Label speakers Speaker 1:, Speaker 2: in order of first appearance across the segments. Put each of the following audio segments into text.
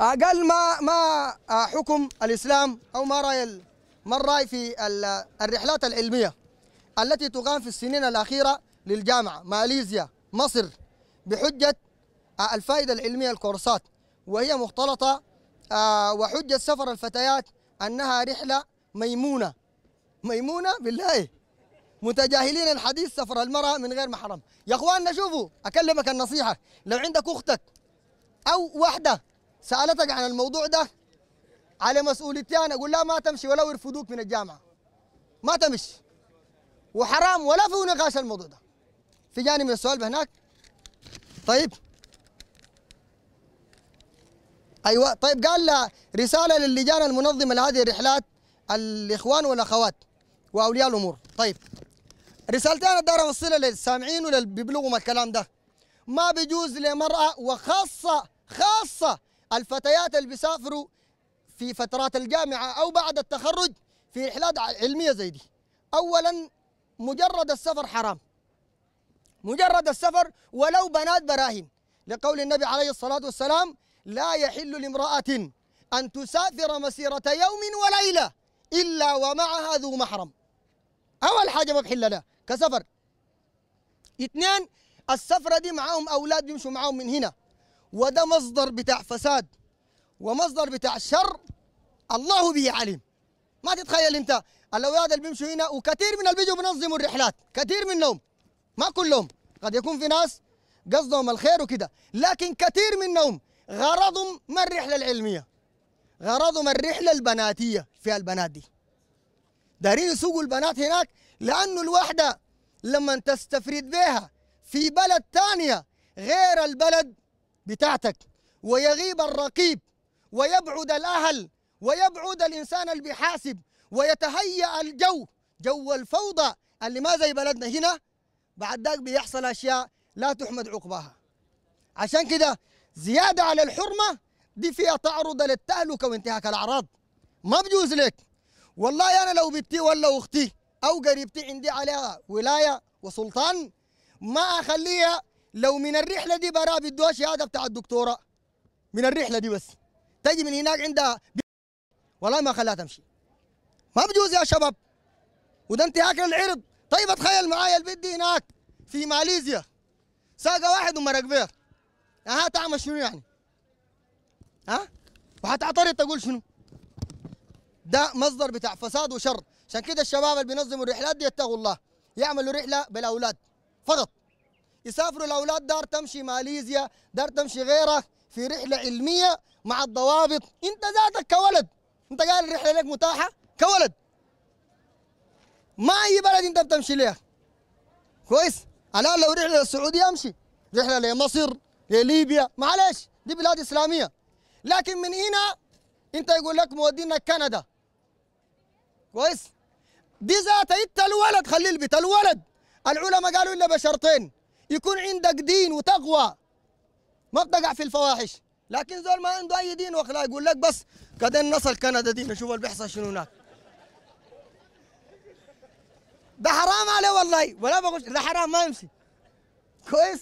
Speaker 1: قال ما ما حكم الاسلام او ما راي ما الراي في الرحلات العلميه التي تقام في السنين الاخيره للجامعه ماليزيا مصر بحجه آه، الفائده العلميه الكورسات وهي مختلطه آه، وحجه سفر الفتيات انها رحله ميمونه ميمونه بالله متجاهلين الحديث سفر المراه من غير محرم يا اخواننا شوفوا اكلمك النصيحه لو عندك اختك او واحده سالتك عن الموضوع ده على مسؤوليتي انا اقول لا ما تمشي ولا يرفضوك من الجامعه ما تمشي وحرام ولا في نقاش الموضوع ده في جانب من السؤال بهناك طيب ايوه طيب قال لا رساله للجان المنظمه لهذه الرحلات الاخوان والاخوات واولياء الامور طيب رسالتي انا دار اوصلها للسامعين وللي بيبلغوا الكلام ده ما بيجوز لمراه وخاصه خاصه الفتيات اللي بيسافروا في فترات الجامعة أو بعد التخرج في رحلات علمية زي دي أولا مجرد السفر حرام مجرد السفر ولو بنات براهن لقول النبي عليه الصلاة والسلام لا يحل لامرأة أن تسافر مسيرة يوم وليلة إلا ومعها ذو محرم أول حاجة ما بحل لها كسفر اثنين السفرة دي معاهم أولاد بيمشوا معاهم من هنا وده مصدر بتاع فساد ومصدر بتاع شر الله به عليم ما تتخيل انت الاولاد اللي بيمشوا هنا وكثير من اللي بيجوا بينظموا الرحلات كثير منهم ما كلهم قد يكون في ناس قصدهم الخير وكده لكن كثير منهم غرضهم ما الرحله العلميه غرضهم الرحله البناتيه في البنات دي دارين يسوقوا البنات هناك لانه الواحده لما تستفرد بها في بلد ثانيه غير البلد بتاعتك ويغيب الرقيب ويبعد الأهل ويبعد الإنسان البحاسب ويتهيأ الجو جو الفوضى اللي ما زي بلدنا هنا بعد ذلك بيحصل أشياء لا تحمد عقباها عشان كده زيادة على الحرمة دي فيها تعرض للتهلكة وانتهاك الأعراض ما بجوز لك والله أنا لو بنتي ولا أختي أو قريبتي عندي عليها ولاية وسلطان ما أخليها لو من الرحله دي برا بدوها شهاده بتاع الدكتوره من الرحله دي بس تجي من هناك عندها والله ما خلاها تمشي ما بجوز يا شباب وده انتهاك للعرض طيب اتخيل معايا البنت دي هناك في ماليزيا ساقه واحد ومرق بيها ها تعمل شنو يعني ها وهتعترض تقول شنو ده مصدر بتاع فساد وشر عشان كده الشباب اللي بينظموا الرحلات دي يتقوا الله يعملوا رحله بالاولاد فقط يسافروا الاولاد دار تمشي ماليزيا دار تمشي غيرها في رحله علميه مع الضوابط انت ذاتك كولد انت قال الرحله لك متاحه كولد ما اي بلد انت بتمشي ليها كويس الان لو رحله للسعوديه امشي رحله لمصر لليبيا معلش دي بلاد اسلاميه لكن من هنا انت يقول لك مودينا كندا كويس دي ذات انت الولد خلي البيت الولد العلماء قالوا الا بشرطين يكون عندك دين وتقوى ما بتقع في الفواحش لكن زول ما عنده اي دين واخلاق يقول لك بس كذا نصل كندا دين نشوف اللي بيحصل شنو هناك ده حرام عليه والله ولا بقول ده حرام ما يمشي كويس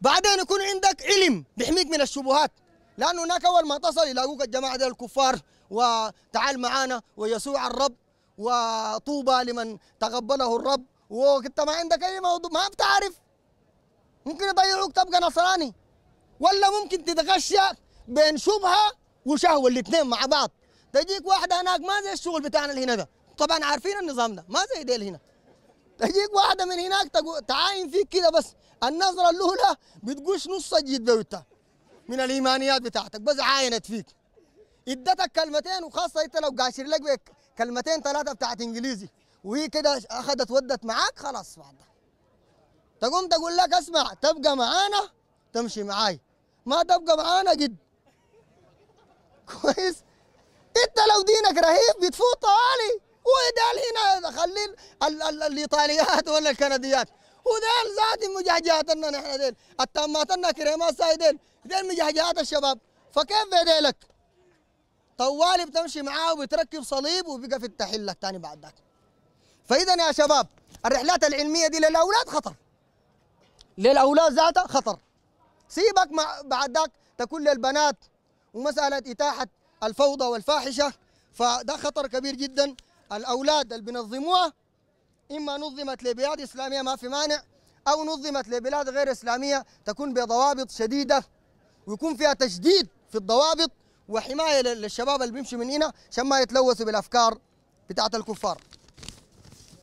Speaker 1: بعدين يكون عندك علم بيحميك من الشبهات لانه هناك اول ما تصل يلاقوك الجماعه دي الكفار وتعال معانا ويسوع الرب وطوبى لمن تقبله الرب وانت ما عندك اي موضوع ما بتعرف ممكن يضيعوك تبقى نصراني ولا ممكن تتغشى بين شبهه وشهوه الاثنين مع بعض تجيك واحده هناك ما زي الشغل بتاعنا اللي هنا ده طبعا عارفين النظام ده ما زي ديل هنا تجيك واحده من هناك تعاين فيك كده بس النظره الاولى بتقوش نص جيد بيوتها من الايمانيات بتاعتك بس عاينت فيك ادتك كلمتين وخاصه انت لو قاشر لك كلمتين ثلاثه بتاعت انجليزي وهي كده اخذت ودت معاك خلاص بعد تقوم تقول لك اسمع تبقى معانا تمشي معاي ما تبقى معانا قد كويس انت لو دينك رهيب بتفوت طوالي ودال هنا خلي الايطاليات ولا الكنديات ودال ذات مجهجاتنا نحن ديل التاماتنا كريمات ساي ديل ديل مجهجات الشباب فكيف بديلك طوالي بتمشي معاه وبتركب صليب وبقى في التحله الثاني بعد ذاك فاذا يا شباب الرحلات العلميه دي للاولاد خطر للاولاد ذاتها خطر سيبك مع بعد ذاك تكون للبنات ومساله اتاحه الفوضى والفاحشه فده خطر كبير جدا الاولاد اللي بينظموها اما نظمت لبلاد اسلاميه ما في مانع او نظمت لبلاد غير اسلاميه تكون بضوابط شديده ويكون فيها تشديد في الضوابط وحمايه للشباب اللي بيمشي من هنا عشان ما يتلوثوا بالافكار بتاعت الكفار